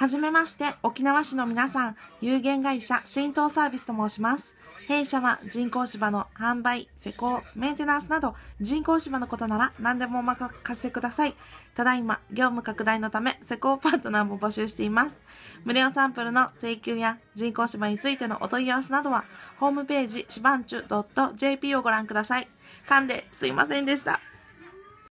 はじめまして、沖縄市の皆さん、有限会社浸透サービスと申します。弊社は人工芝の販売、施工、メンテナンスなど人工芝のことなら何でもお任せください。ただいま、業務拡大のため施工パートナーも募集しています。無料サンプルの請求や人工芝についてのお問い合わせなどはホームページしばんちゅ .jp をご覧ください。噛んですいませんでした。